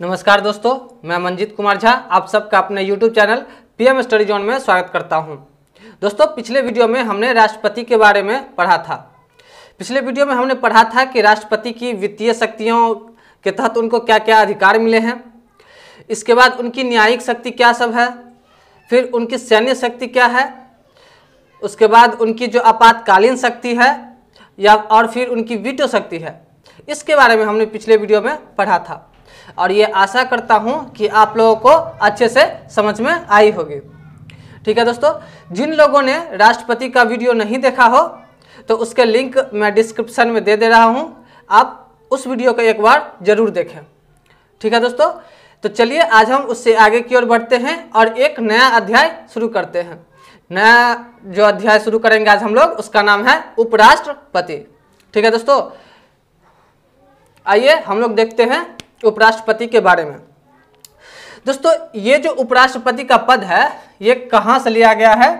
नमस्कार दोस्तों मैं मंजीत कुमार झा आप सबका अपने YouTube channel PM study zone में स्वागत करता हूं। दोस्तों पिछले वीडियो में हमने राष्ट्रपति के बारे में पढ़ा था पिछले वीडियो में हमने पढ़ा था कि राष्ट्रपति की वित्तीय शक्तियों के तहत उनको क्या क्या अधिकार मिले हैं इसके बाद उनकी न्यायिक शक्ति क्या सब है फिर उनकी सैन्य शक्ति क्या है उसके बाद उनकी जो आपातकालीन शक्ति है या और फिर उनकी वीटो शक्ति है इसके बारे में हमने पिछले वीडियो में पढ़ा था और ये आशा करता हूँ कि आप लोगों को अच्छे से समझ में आई होगी ठीक है दोस्तों जिन लोगों ने राष्ट्रपति का वीडियो नहीं देखा हो तो उसके लिंक मैं डिस्क्रिप्शन में दे दे रहा हूँ आप उस वीडियो को एक बार जरूर देखें ठीक है दोस्तों तो चलिए आज हम उससे आगे की ओर बढ़ते हैं और एक नया अध्याय शुरू करते हैं नया जो अध्याय शुरू करेंगे आज हम लोग उसका नाम है उपराष्ट्रपति ठीक है दोस्तों आइए हम लोग देखते हैं उपराष्ट्रपति के बारे में दोस्तों ये जो उपराष्ट्रपति का पद है ये कहाँ से लिया गया है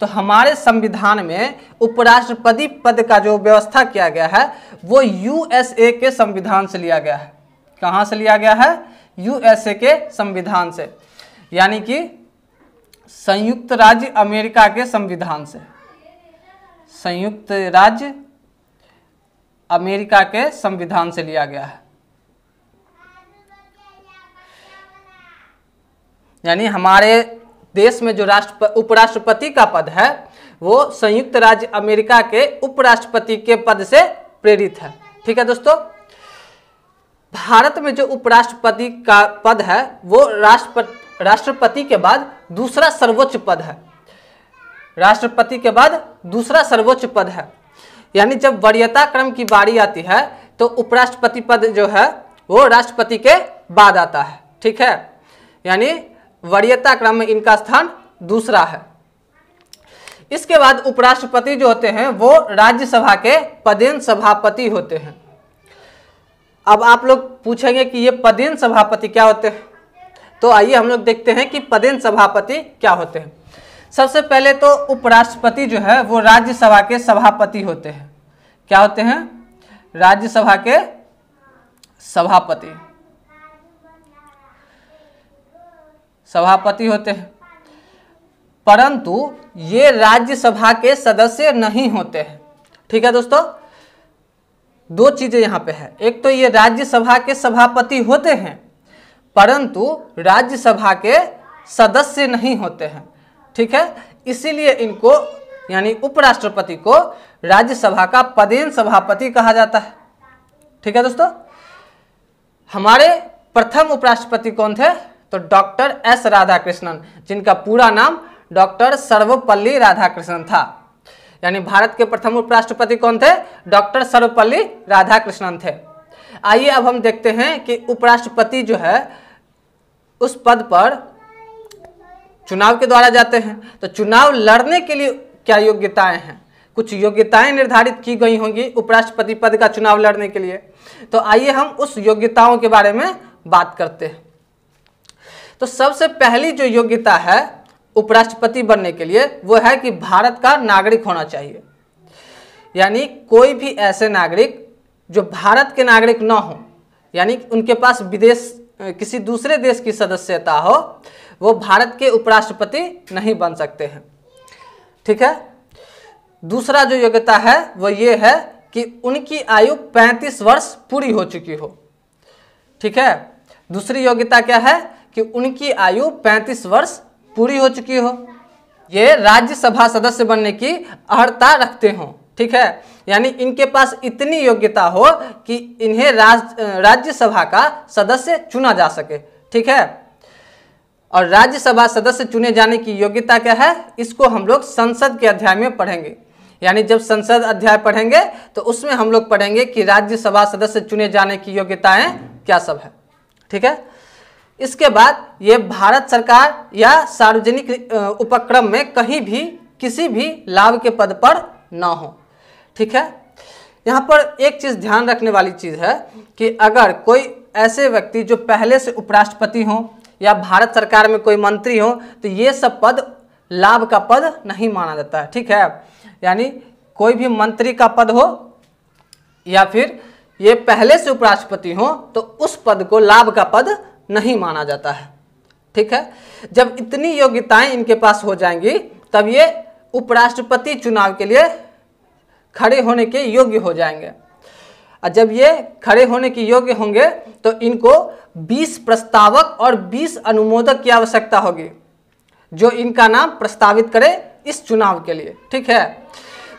तो हमारे संविधान में उपराष्ट्रपति पद का जो व्यवस्था किया गया है वो यूएसए के संविधान से लिया गया है कहाँ से लिया गया है यूएसए के संविधान से यानी कि संयुक्त राज्य अमेरिका के संविधान से संयुक्त राज्य अमेरिका के संविधान से लिया गया है यानी हमारे देश में जो राष्ट्र उपराष्ट्रपति का पद है वो संयुक्त राज्य अमेरिका के उपराष्ट्रपति के पद से प्रेरित है ठीक है दोस्तों भारत में जो उपराष्ट्रपति का पद है वो राष्ट्रपति राष्ट्रपति के बाद दूसरा सर्वोच्च पद है राष्ट्रपति के बाद दूसरा सर्वोच्च पद है यानी जब वरीयता क्रम की बारी आती है तो उपराष्ट्रपति पद जो है वो राष्ट्रपति के बाद आता है ठीक है यानी वरीयता क्रम में इनका स्थान दूसरा है इसके बाद उपराष्ट्रपति जो होते हैं वो राज्यसभा के पदेन सभापति होते हैं अब आप लोग पूछेंगे कि ये पदेन सभापति क्या होते हैं तो आइए हम लोग देखते हैं कि पदेन सभापति क्या होते हैं सबसे पहले तो उपराष्ट्रपति जो है वो राज्यसभा के सभापति होते हैं क्या होते हैं राज्यसभा के सभापति सभापति होते हैं परंतु ये राज्यसभा के सदस्य नहीं होते हैं ठीक है दोस्तों दो चीज़ें यहाँ पे है एक तो ये राज्यसभा के सभापति होते हैं परंतु राज्यसभा के सदस्य नहीं होते हैं ठीक है इसीलिए इनको यानी उपराष्ट्रपति को राज्यसभा का पदेन सभापति कहा जाता है ठीक है दोस्तों हमारे प्रथम उपराष्ट्रपति कौन थे तो डॉक्टर एस राधाकृष्णन जिनका पूरा नाम डॉक्टर सर्वपल्ली राधाकृष्णन था यानी भारत के प्रथम उपराष्ट्रपति कौन थे डॉक्टर सर्वपल्ली राधाकृष्णन थे आइए अब हम देखते हैं कि उपराष्ट्रपति जो है उस पद पर चुनाव के द्वारा जाते हैं तो चुनाव लड़ने के लिए क्या योग्यताएं हैं कुछ योग्यताएं निर्धारित की गई होंगी उपराष्ट्रपति पद का चुनाव लड़ने के लिए तो आइए हम उस योग्यताओं के बारे में बात करते हैं तो सबसे पहली जो योग्यता है उपराष्ट्रपति बनने के लिए वो है कि भारत का नागरिक होना चाहिए यानी कोई भी ऐसे नागरिक जो भारत के नागरिक ना हो यानी उनके पास विदेश किसी दूसरे देश की सदस्यता हो वो भारत के उपराष्ट्रपति नहीं बन सकते हैं ठीक है दूसरा जो योग्यता है वो ये है कि उनकी आयु 35 वर्ष पूरी हो चुकी हो ठीक है दूसरी योग्यता क्या है कि उनकी आयु 35 वर्ष पूरी हो चुकी हो ये राज्यसभा सदस्य बनने की अर्हता रखते हों ठीक है यानी इनके पास इतनी योग्यता हो कि इन्हें राज राज्यसभा का सदस्य चुना जा सके ठीक है और राज्यसभा सदस्य चुने जाने की योग्यता क्या है इसको हम लोग संसद के अध्याय में पढ़ेंगे यानी जब संसद अध्याय पढ़ेंगे तो उसमें हम लोग पढ़ेंगे कि राज्यसभा सदस्य चुने जाने की योग्यताएं क्या सब है ठीक है इसके बाद ये भारत सरकार या सार्वजनिक उपक्रम में कहीं भी किसी भी लाभ के पद पर ना हो ठीक है यहाँ पर एक चीज़ ध्यान रखने वाली चीज़ है कि अगर कोई ऐसे व्यक्ति जो पहले से उपराष्ट्रपति हों या भारत सरकार में कोई मंत्री हो तो ये सब पद लाभ का पद नहीं माना जाता है ठीक है यानी कोई भी मंत्री का पद हो या फिर ये पहले से उपराष्ट्रपति हो तो उस पद को लाभ का पद नहीं माना जाता है ठीक है जब इतनी योग्यताएं इनके पास हो जाएंगी तब ये उपराष्ट्रपति चुनाव के लिए खड़े होने के योग्य हो जाएंगे और जब ये खड़े होने के योग्य होंगे तो इनको 20 प्रस्तावक और 20 अनुमोदक की आवश्यकता होगी जो इनका नाम प्रस्तावित करे इस चुनाव के लिए ठीक है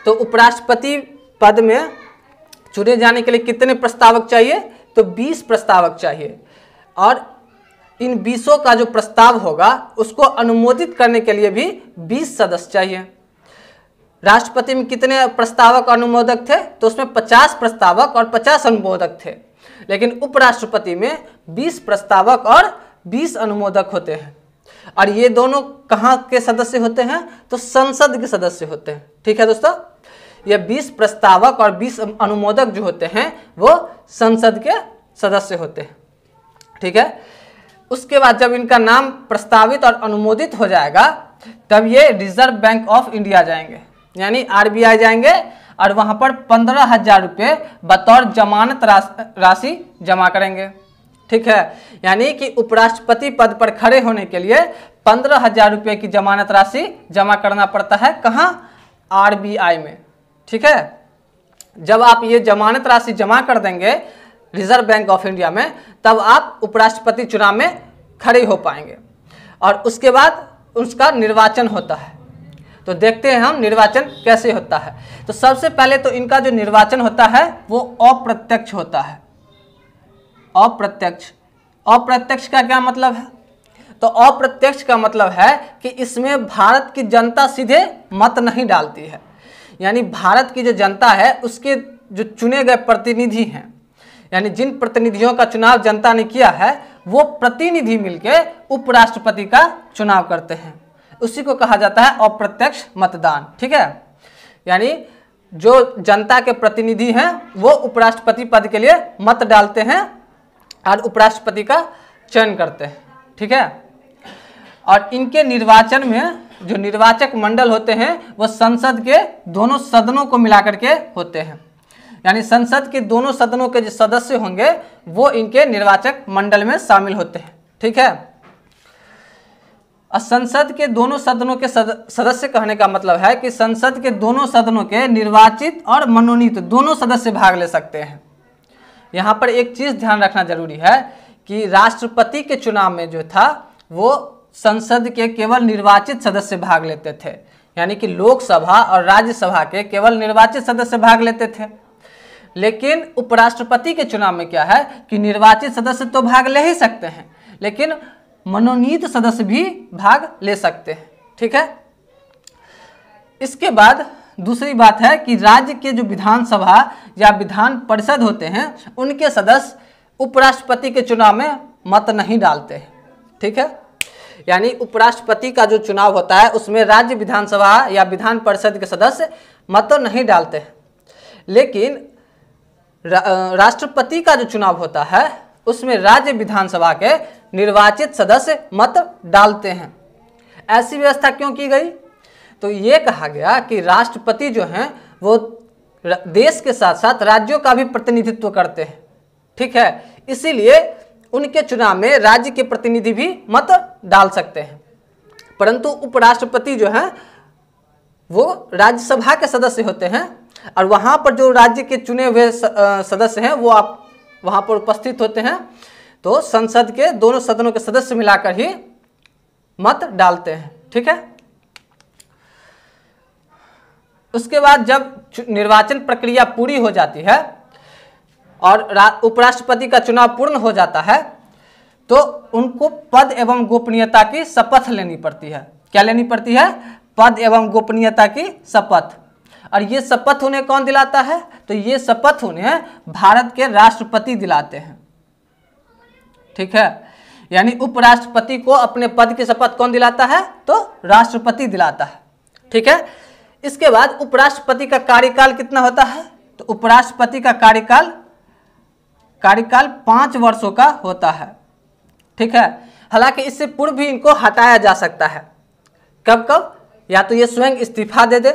तो उपराष्ट्रपति पद में चुने जाने के लिए कितने प्रस्तावक चाहिए तो 20 प्रस्तावक चाहिए और इन बीसों का जो प्रस्ताव होगा उसको अनुमोदित करने के लिए भी बीस सदस्य चाहिए राष्ट्रपति में कितने प्रस्तावक अनुमोदक थे तो उसमें पचास प्रस्तावक और पचास अनुमोदक थे लेकिन उपराष्ट्रपति में बीस प्रस्तावक और बीस अनुमोदक होते हैं और ये दोनों कहाँ के सदस्य होते हैं तो संसद के सदस्य होते हैं ठीक है दोस्तों ये बीस प्रस्तावक और बीस अनुमोदक जो होते हैं वो संसद के सदस्य होते हैं ठीक है उसके बाद जब इनका नाम प्रस्तावित और अनुमोदित हो जाएगा तब ये रिजर्व बैंक ऑफ इंडिया जाएंगे यानी आरबीआई जाएंगे और वहाँ पर पंद्रह हजार रुपये बतौर जमानत राशि जमा करेंगे ठीक है यानी कि उपराष्ट्रपति पद पर खड़े होने के लिए पंद्रह हजार रुपये की जमानत राशि जमा करना पड़ता है कहाँ आर में ठीक है जब आप ये जमानत राशि जमा कर देंगे रिजर्व बैंक ऑफ इंडिया में तब आप उपराष्ट्रपति चुनाव में खड़े हो पाएंगे और उसके बाद उसका निर्वाचन होता है तो देखते हैं हम निर्वाचन कैसे होता है तो सबसे पहले तो इनका जो निर्वाचन होता है वो अप्रत्यक्ष होता है अप्रत्यक्ष अप्रत्यक्ष का क्या मतलब है तो अप्रत्यक्ष का मतलब है कि इसमें भारत की जनता सीधे मत नहीं डालती है यानी भारत की जो जनता है उसके जो चुने गए प्रतिनिधि हैं यानी जिन प्रतिनिधियों का चुनाव जनता ने किया है वो प्रतिनिधि मिलकर उपराष्ट्रपति का चुनाव करते हैं उसी को कहा जाता है अप्रत्यक्ष मतदान ठीक है यानी जो जनता के प्रतिनिधि हैं वो उपराष्ट्रपति पद के लिए मत डालते हैं और उपराष्ट्रपति का चयन करते हैं ठीक है और इनके निर्वाचन में जो निर्वाचक मंडल होते हैं वो संसद के दोनों सदनों को मिलाकर के होते हैं यानी संसद के दोनों सदनों के जो सदस्य होंगे वो इनके निर्वाचक मंडल में शामिल होते हैं ठीक है और संसद के दोनों सदनों के सद, सदस्य कहने का मतलब है कि संसद के दोनों सदनों के निर्वाचित और मनोनीत दोनों सदस्य भाग ले सकते हैं यहाँ पर एक चीज़ ध्यान रखना जरूरी है कि राष्ट्रपति के चुनाव में जो था वो संसद के केवल निर्वाचित सदस्य भाग लेते थे यानी कि लोकसभा और राज्यसभा के केवल निर्वाचित सदस्य भाग लेते थे लेकिन उपराष्ट्रपति के चुनाव में क्या है कि निर्वाचित सदस्य तो भाग ले ही सकते हैं लेकिन मनोनीत सदस्य भी भाग ले सकते हैं ठीक है इसके बाद दूसरी बात है कि राज्य के जो विधानसभा या विधान परिषद होते हैं उनके सदस्य उपराष्ट्रपति के चुनाव में मत नहीं डालते हैं ठीक है यानी उपराष्ट्रपति का जो चुनाव होता है उसमें राज्य विधानसभा या विधान परिषद के सदस्य मत नहीं डालते हैं लेकिन रा, राष्ट्रपति का जो चुनाव होता है उसमें राज्य विधानसभा के निर्वाचित सदस्य मत डालते हैं ऐसी व्यवस्था क्यों की गई तो ये कहा गया कि राष्ट्रपति जो हैं वो देश के साथ साथ राज्यों का भी प्रतिनिधित्व करते हैं ठीक है इसीलिए उनके चुनाव में राज्य के प्रतिनिधि भी मत डाल सकते हैं परंतु उपराष्ट्रपति जो हैं वो राज्यसभा के सदस्य होते हैं और वहाँ पर जो राज्य के चुने हुए सदस्य हैं वो आप वहाँ पर उपस्थित होते हैं तो संसद के दोनों सदनों के सदस्य मिलाकर ही मत डालते हैं ठीक है उसके बाद जब निर्वाचन प्रक्रिया पूरी हो जाती है और उपराष्ट्रपति का चुनाव पूर्ण हो जाता है तो उनको पद एवं गोपनीयता की शपथ लेनी पड़ती है क्या लेनी पड़ती है पद एवं गोपनीयता की शपथ और ये शपथ उन्हें कौन दिलाता है तो ये शपथ उन्हें भारत के राष्ट्रपति दिलाते हैं ठीक है यानी उपराष्ट्रपति को अपने पद की शपथ कौन दिलाता है तो राष्ट्रपति दिलाता है ठीक है इसके बाद उपराष्ट्रपति का कार्यकाल कितना होता है तो उपराष्ट्रपति का कार्यकाल कार्यकाल पांच वर्षों का होता है ठीक है हालांकि इससे पूर्व भी इनको हटाया जा सकता है कब कब या तो ये स्वयं इस्तीफा दे दे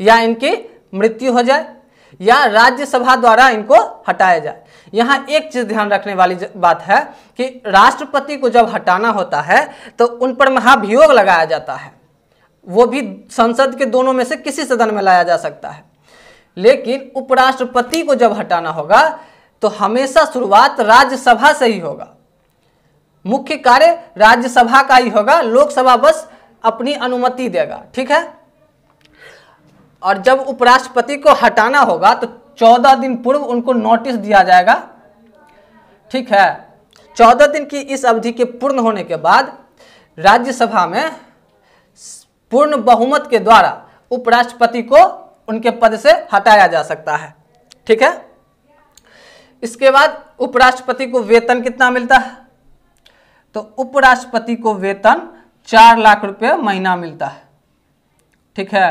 या इनकी मृत्यु हो जाए या राज्यसभा द्वारा इनको हटाया जाए यहाँ एक चीज ध्यान रखने वाली बात है कि राष्ट्रपति को जब हटाना होता है तो उन पर महाभियोग लगाया जाता है वो भी संसद के दोनों में से किसी सदन में लाया जा सकता है लेकिन उपराष्ट्रपति को जब हटाना होगा तो हमेशा शुरुआत राज्यसभा से ही होगा मुख्य कार्य राज्यसभा का ही होगा लोकसभा बस अपनी अनुमति देगा ठीक है और जब उपराष्ट्रपति को हटाना होगा तो चौदह दिन पूर्व उनको नोटिस दिया जाएगा ठीक है चौदह दिन की इस अवधि के पूर्ण होने के बाद राज्यसभा में पूर्ण बहुमत के द्वारा उपराष्ट्रपति को उनके पद से हटाया जा सकता है ठीक है इसके बाद उपराष्ट्रपति को वेतन कितना मिलता है तो उपराष्ट्रपति को वेतन चार लाख रुपये महीना मिलता है ठीक है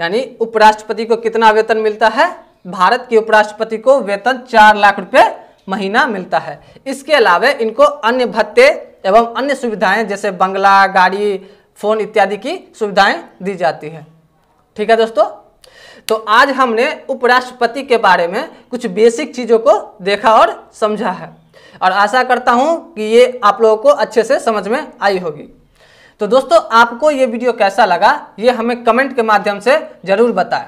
यानी उपराष्ट्रपति को कितना वेतन मिलता है भारत के उपराष्ट्रपति को वेतन चार लाख रुपए महीना मिलता है इसके अलावे इनको अन्य भत्ते एवं अन्य सुविधाएं जैसे बंगला गाड़ी फोन इत्यादि की सुविधाएं दी जाती है ठीक है दोस्तों तो आज हमने उपराष्ट्रपति के बारे में कुछ बेसिक चीज़ों को देखा और समझा है और आशा करता हूँ कि ये आप लोगों को अच्छे से समझ में आई होगी तो दोस्तों आपको ये वीडियो कैसा लगा ये हमें कमेंट के माध्यम से ज़रूर बताएं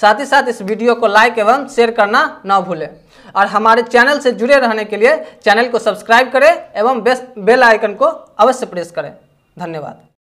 साथ ही साथ इस वीडियो को लाइक एवं शेयर करना ना भूलें और हमारे चैनल से जुड़े रहने के लिए चैनल को सब्सक्राइब करें एवं बेल आइकन को अवश्य प्रेस करें धन्यवाद